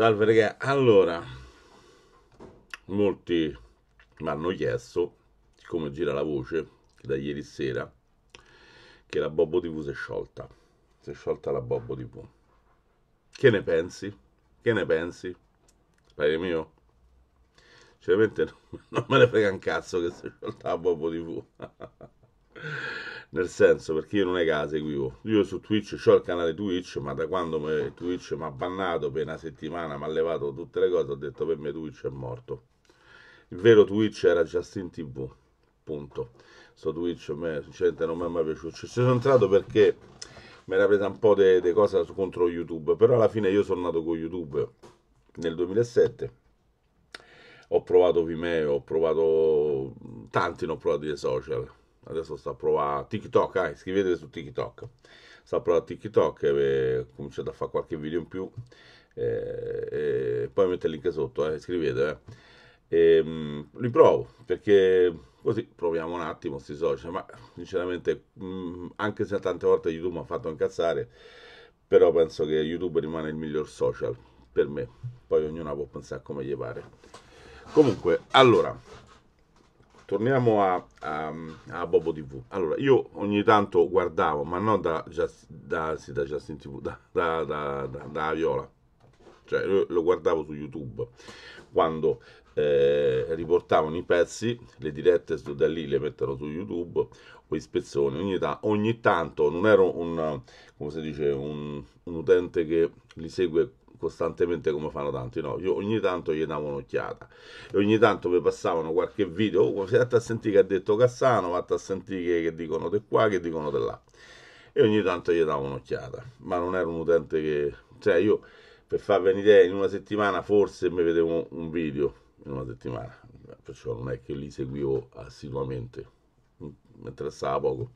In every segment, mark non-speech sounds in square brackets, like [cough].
Salve ragazzi, allora, molti mi hanno chiesto, siccome gira la voce da ieri sera, che la Bobbo TV si è sciolta, si è sciolta la Bobbo TV. Che ne pensi? Che ne pensi? Pare mio? Sinceramente [laughs] non me ne frega un cazzo che si è sciolta la Bobbo TV. [laughs] nel senso perché io non è che la seguivo io su Twitch ho il canale Twitch ma da quando me, Twitch mi ha bannato per una settimana mi ha levato tutte le cose ho detto per me Twitch è morto il vero Twitch era Justin TV punto sto Twitch a me sinceramente non mi è mai piaciuto ci sono entrato perché mi era presa un po' di cose contro YouTube però alla fine io sono nato con YouTube nel 2007 ho provato Vimeo, ho provato tanti, non ho provato i social adesso sto a provare TikTok, ah, iscrivetevi su TikTok, sto a provare TikTok e eh, cominciate a fare qualche video in più, eh, e poi metto il link sotto, eh, iscrivetevi. Eh. Mh, ehm, riprovo perché così proviamo un attimo questi social, ma sinceramente mh, mm, anche se tante volte YouTube mi ha fatto incazzare, però penso che YouTube rimane il miglior social per me, poi ognuno può pensare come gli pare. Comunque, allora, Torniamo a, a, a, Bobo TV. Allora, io ogni tanto guardavo, ma non da, Just, da, sì, da Justin TV, da, da, da, da Viola. Cioè, lo, guardavo su YouTube quando eh, riportavano i pezzi, le dirette da lì le mettono su YouTube o i spezzoni. Ogni, ta- ogni tanto non ero un, come si dice, un, un utente che li segue costantemente come fanno tanti, no, io ogni tanto gli davo un'occhiata e ogni tanto mi passavano qualche video, oh, vatti a sentire che ha detto Cassano, vatti a sentire che, dicono di qua, che dicono di là e ogni tanto gli davo un'occhiata, ma non ero un utente che, cioè io per farvi un'idea, in una settimana forse mi vedevo un video, in una settimana, perciò non è che li seguivo assiduamente, mi interessava poco,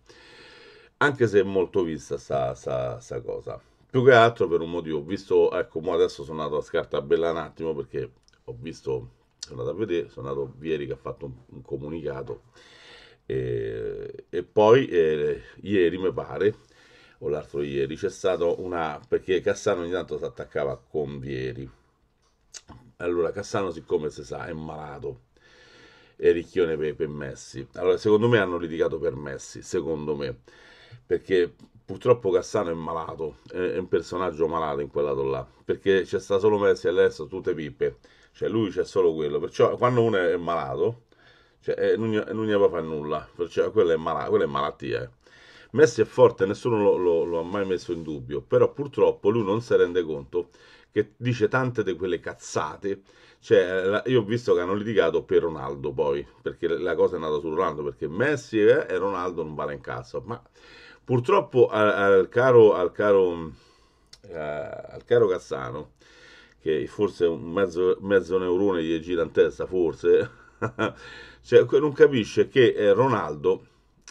anche se è molto vista sta, sta, sta cosa. Più che altro per un motivo, ho visto, ecco, mo adesso sono andato a Scartabella un attimo perché ho visto, sono andato a vedere, sono andato ieri che ha fatto un, un comunicato e, e poi eh, ieri mi pare, o l'altro ieri, c'è stato una, perché Cassano ogni tanto si attaccava con Vieri. Allora Cassano siccome si sa è malato, e Ricchione per, per Messi. Allora, secondo me hanno litigato per Messi, secondo me, perché purtroppo Cassano è malato, è, un personaggio malato in quel lato là, perché c'è sta solo Messi e adesso tutte pippe, cioè lui c'è solo quello, perciò quando uno è malato, cioè, eh, non, non ne va fare nulla, perciò quella è, mala, quella è malattia. Eh. Messi è forte, nessuno lo, lo, lo, ha mai messo in dubbio, però purtroppo lui non si rende conto che dice tante di quelle cazzate. Cioè, io ho visto che hanno litigato per Ronaldo poi, perché la cosa è nata su Ronaldo, perché Messi eh, e Ronaldo non vale in cazzo, ma Purtroppo al, al, caro, al, caro, eh, al caro Cassano, che forse un mezzo, mezzo neurone gli gira in testa, forse, [laughs] cioè, non capisce che eh, Ronaldo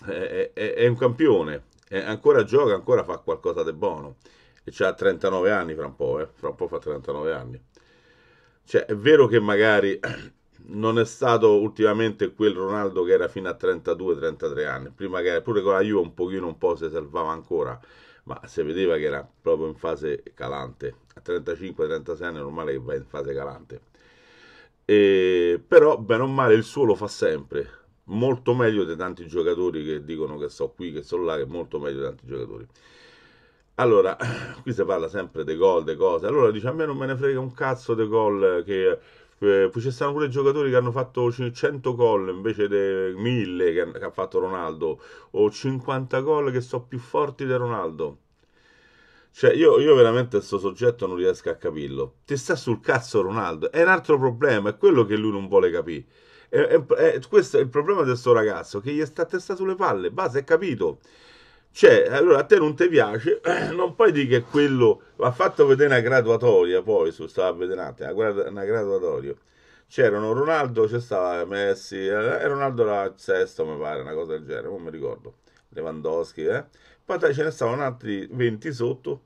eh, è, è, è un campione, è, ancora gioca, ancora fa qualcosa di buono, e ha 39 anni fra un po', eh? fra un po' fa 39 anni. Cioè, è vero che magari non è stato ultimamente quel Ronaldo che era fino a 32-33 anni, prima che era pure con la Juve un pochino un po' si salvava ancora, ma si vedeva che era proprio in fase calante, a 35-36 anni è normale che va in fase calante. E, però bene o male il suo lo fa sempre, molto meglio di tanti giocatori che dicono che sto qui, che sono là, che è molto meglio di tanti giocatori. Allora, [clears throat] qui si parla sempre dei gol, dei cose. Allora dice: A me non me ne frega un cazzo dei gol che poi ci stanno pure giocatori che hanno fatto 100 gol invece dei 1000 che, che, ha fatto Ronaldo, o 50 gol che sono più forti di Ronaldo. Cioè, io, io veramente questo soggetto non riesco a capirlo. Ti sta sul cazzo Ronaldo, è un altro problema, è quello che lui non vuole capire. È, è, è, questo è il problema di questo ragazzo, che gli sta a testa sulle palle, basta, è capito. Cioè, allora a te non ti piace, [clears throat] non puoi dire che quello va fatto vedere una graduatoria, poi su stava vedendo una, una graduatoria. C'erano Ronaldo, c'è stava Messi, eh, Ronaldo era sesto, mi pare, una cosa del genere, non mi ricordo. Lewandowski, eh. Poi ce ne stavano altri 20 sotto,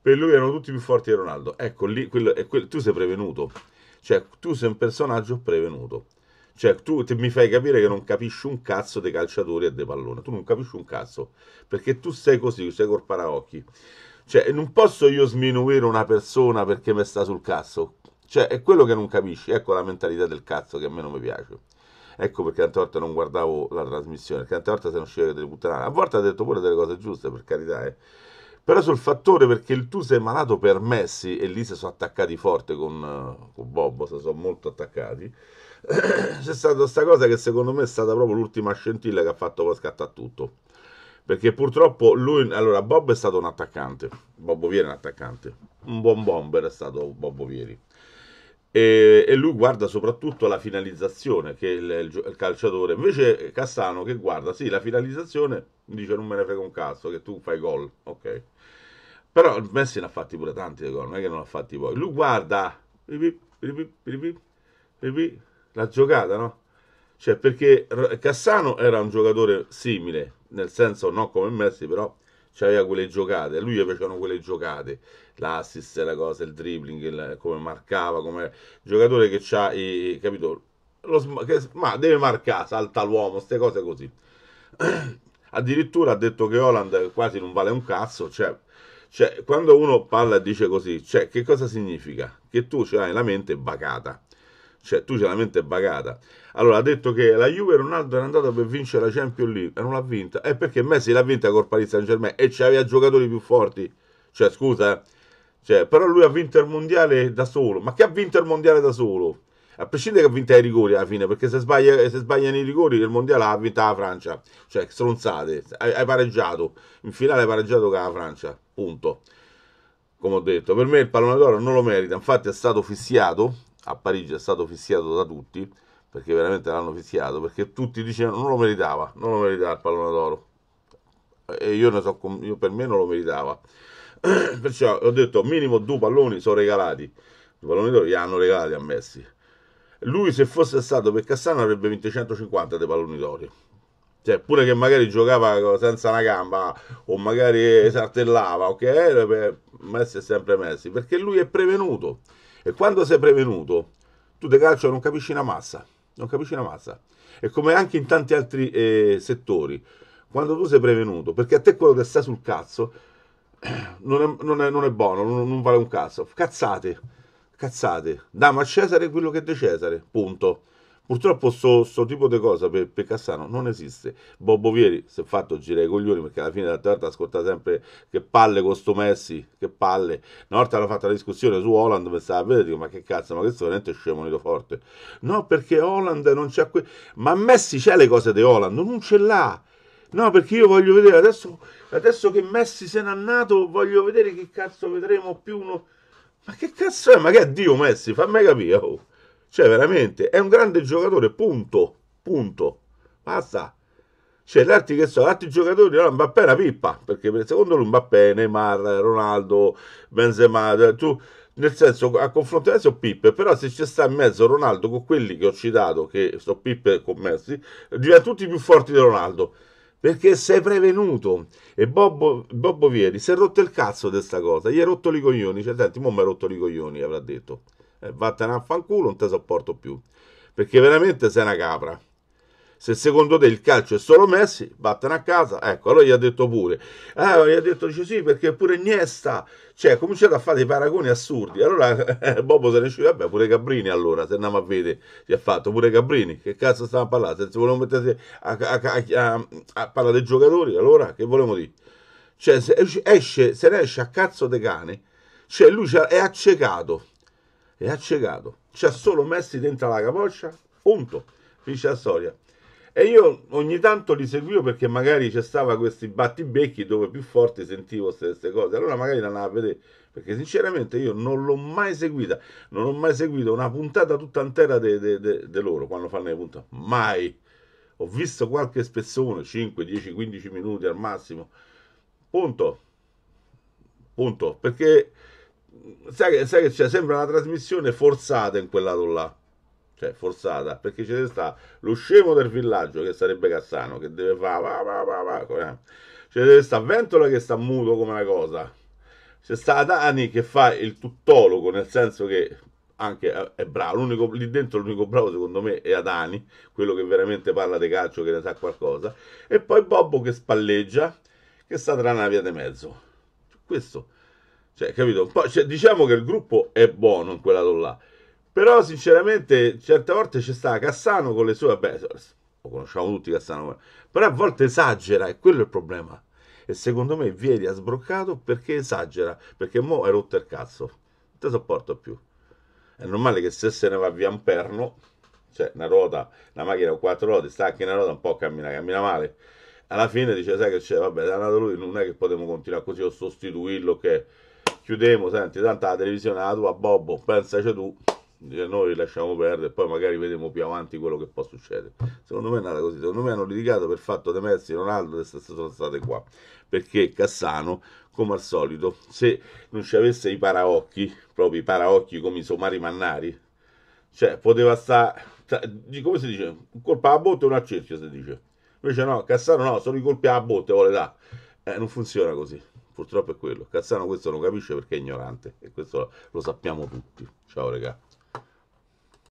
per lui erano tutti più forti di Ronaldo. Ecco, lì quello, quello, tu sei prevenuto. Cioè, tu sei un personaggio prevenuto. Cioè, tu mi fai capire che non capisci un cazzo dei calciatori e dei palloni, Tu non capisci un cazzo. Perché tu sei così, sei col paraocchi. Cioè, non posso io sminuire una persona perché mi sta sul cazzo. Cioè, è quello che non capisci. Ecco la mentalità del cazzo che a me non mi piace. Ecco perché tante volte non guardavo la trasmissione, perché tante volte se non usciva delle puttanate. A volte ha detto pure delle cose giuste, per carità, eh. Però sul fattore perché il tu sei malato per Messi, e lì si sono attaccati forte con, eh, con Bobbo, si sono molto attaccati c'è stata questa cosa che secondo me è stata proprio l'ultima scintilla che ha fatto poi scattare tutto. Perché purtroppo lui, allora Bob è stato un attaccante, Bob Vieri è un attaccante, un buon bomber è stato Bob Vieri. E, e, lui guarda soprattutto la finalizzazione che il, il, il, calciatore invece Cassano che guarda sì la finalizzazione dice non me ne frega un cazzo che tu fai gol ok però Messi ne ha fatti pure tanti gol non è che non ha fatti poi lui guarda la giocata, no? Cioè, perché Cassano era un giocatore simile, nel senso non come Messi, però c'aveva quelle giocate, a lui gli piacevano quelle giocate, l'assist, la cosa, il dribbling, il, come marcava, come giocatore che ha, i... capito, lo, che, ma deve marcare, salta l'uomo, queste cose così. [clears throat] Addirittura ha detto che Holland quasi non vale un cazzo, cioè, cioè quando uno parla e dice così, cioè, che cosa significa? Che tu ce l'hai la mente bacata cioè tu c'è la mente bagata. Allora ha detto che la Juve Ronaldo era andata per vincere la Champions League e non l'ha vinta, è eh, perché Messi l'ha vinta col Paris Saint Germain e c'aveva giocatori più forti, cioè scusa, eh. cioè, però lui ha vinto il mondiale da solo, ma che ha vinto il mondiale da solo? A prescindere che ha vinto i rigori alla fine, perché se, sbaglia, se sbagliano i rigori il mondiale ha vinto la Francia, cioè stronzate, hai, hai pareggiato, in finale hai pareggiato con la Francia, punto come ho detto, per me il pallone d'oro non lo merita, infatti è stato fissiato a Parigi è stato fischiato da tutti, perché veramente l'hanno fischiato, perché tutti dicevano non lo meritava, non lo meritava il pallone d'oro. E io, so, io per me non lo meritava. [clears throat] Perciò ho detto minimo due palloni sono regalati. due palloni d'oro li hanno regalati a Messi. Lui se fosse stato per Cassano avrebbe vinto 150 dei palloni d'oro. Cioè, pure che magari giocava senza una gamba o magari saltellava, ok? Messi è sempre Messi, perché lui è prevenuto. E quando sei prevenuto, tu di calcio non capisci una massa, non capisci una massa. E come anche in tanti altri eh, settori, quando tu sei prevenuto, perché a te quello che sta sul cazzo [clears throat] non è, non è, non è buono, non, non, vale un cazzo. Cazzate, cazzate. Damo a Cesare quello che è di Cesare, punto Purtroppo sto, sto tipo di cosa per, per, Cassano non esiste. Bobo Vieri si è fatto girare i coglioni perché alla fine della terza ascolta sempre che palle con sto Messi, che palle. Una volta hanno fatto la discussione su Holland, pensavo a vedere, dico ma che cazzo, ma questo veramente è scemonito forte. No, perché Holland non c'è qui. ma Messi c'ha le cose di Holland, non ce l'ha. No, perché io voglio vedere, adesso, adesso che Messi se n'è andato, voglio vedere che cazzo vedremo più uno... Ma che cazzo è? Ma che è Dio Messi? Fammi capire, oh. Cioè, veramente, è un grande giocatore, punto, punto. Basta. Cioè, altri che sono, altri giocatori di va bene pippa, perché secondo lui va bene Neymar, Ronaldo, Benzema, eh, tu nel senso a confronto adesso Pippe però se ci sta in mezzo Ronaldo con quelli che ho citato che sono Pippe commessi diventano tutti più forti di Ronaldo perché sei prevenuto e Bobbo, Bobbo Vieri si è rotto il cazzo di questa cosa gli ha rotto i coglioni cioè senti mo mi ha rotto i coglioni avrà detto eh, vattene a fanculo, non te sopporto più. Perché veramente sei una capra. Se secondo te il calcio è solo Messi, vattene a casa. Ecco, allora gli ha detto pure. Ah, gli ha detto dice sì, perché pure Iniesta. Cioè, ha cominciato a fare dei paragoni assurdi. Allora [laughs] eh, Bobo se ne uscì, vabbè, pure Cabrini allora, se andiamo a vedere, si è fatto pure Cabrini. Che cazzo stiamo a parlare? Se volevo mettersi a, a, a, a parlare dei giocatori, allora che volevo dire? Cioè, se, esce, se ne esce a cazzo de cane, cioè lui è accecato e accecato. Ci ha solo messi dentro la capoccia, punto, finisce la storia. E io ogni tanto li seguivo perché magari c'è stava questi battibecchi dove più forte sentivo queste cose. Allora magari la andavo a vedere, perché sinceramente io non l'ho mai seguita, non ho mai seguito una puntata tutta intera di loro quando fanno le puntate, mai. Ho visto qualche spezzone, 5, 10, 15 minuti al massimo. Punto. Punto. Perché sai che, sai che c'è sempre una trasmissione forzata in quel lato là cioè forzata, perché ci sta lo scemo del villaggio che sarebbe Cassano che deve fare va, va, va, va, va. Eh. Cioè, deve sta Ventola che sta muto come una cosa c'è sta Dani che fa il tuttologo nel senso che anche eh, è bravo l'unico, lì dentro l'unico bravo secondo me è Adani quello che veramente parla di calcio che ne sa qualcosa e poi Bobbo che spalleggia che sta tra una via di mezzo questo cioè, capito? Poi, cioè, diciamo che il gruppo è buono in quella là. Però, sinceramente, certe volte c'è sta Cassano con le sue... Vabbè, lo conosciamo tutti Cassano. Eh. Però a volte esagera, e quello è il problema. E secondo me Vieri ha sbroccato perché esagera. Perché mo è rotto il cazzo. Non te sopporto più. È normale che se se ne va via un perno, cioè una ruota, una macchina con quattro ruote, sta anche una ruota un po' cammina, cammina male alla fine dice sai che c'è vabbè è andato lui non è che potremmo continuare così o sostituirlo che chiudiamo, senti, tanto la televisione è la tua, Bobbo, pensaci tu, noi lasciamo perdere, poi magari vedremo più avanti quello che può succedere. Secondo me è andata così, secondo me hanno litigato per fatto De Messi e Ronaldo che sono state qua, perché Cassano, come al solito, se non ci avesse i paraocchi, proprio i paraocchi come i somari mannari, cioè poteva stare, come si dice, un colpo alla botte e un al cerchio si dice. Invece no, Cassano no, sono i colpi alla botte vuole da. Eh, non funziona così. Purtroppo è quello. Cazzano questo non capisce perché è ignorante e questo lo sappiamo tutti. Ciao ragazzi.